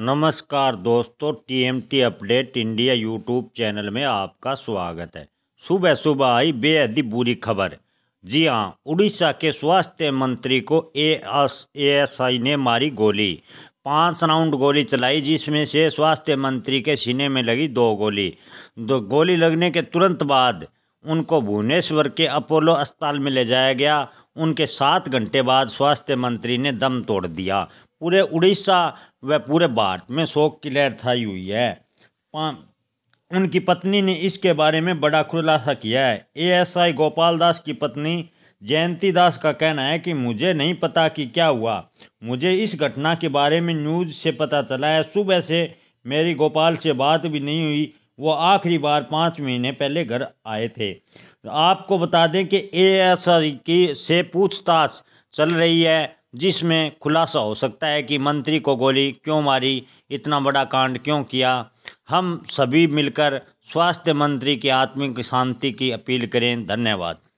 नमस्कार दोस्तों TMT update India YouTube channel में आपका स्वागत है सुबह सुबह आई बेहद ही बुरी खबर जी हाँ उड़ीसा के स्वास्थ्य मंत्री को ए एस एस आई ने मारी गोली पांच राउंड गोली चलाई जिसमें से स्वास्थ्य मंत्री के सीने में लगी दो गोली दो गोली लगने के तुरंत बाद उनको भुवनेश्वर के अपोलो अस्पताल में ले जाया गया उनके सात घंटे बाद स्वास्थ्य मंत्री ने दम तोड़ दिया पूरे उड़ीसा व पूरे भारत में शोक की लहर छाई हुई है उनकी पत्नी ने इसके बारे में बड़ा खुलासा किया है एएसआई गोपाल दास की पत्नी जयंती दास का कहना है कि मुझे नहीं पता कि क्या हुआ मुझे इस घटना के बारे में न्यूज़ से पता चला है सुबह से मेरी गोपाल से बात भी नहीं हुई वो आखिरी बार पाँच महीने पहले घर आए थे आपको बता दें कि एएसआई की से पूछताछ चल रही है जिसमें खुलासा हो सकता है कि मंत्री को गोली क्यों मारी इतना बड़ा कांड क्यों किया हम सभी मिलकर स्वास्थ्य मंत्री की आत्मिक शांति की अपील करें धन्यवाद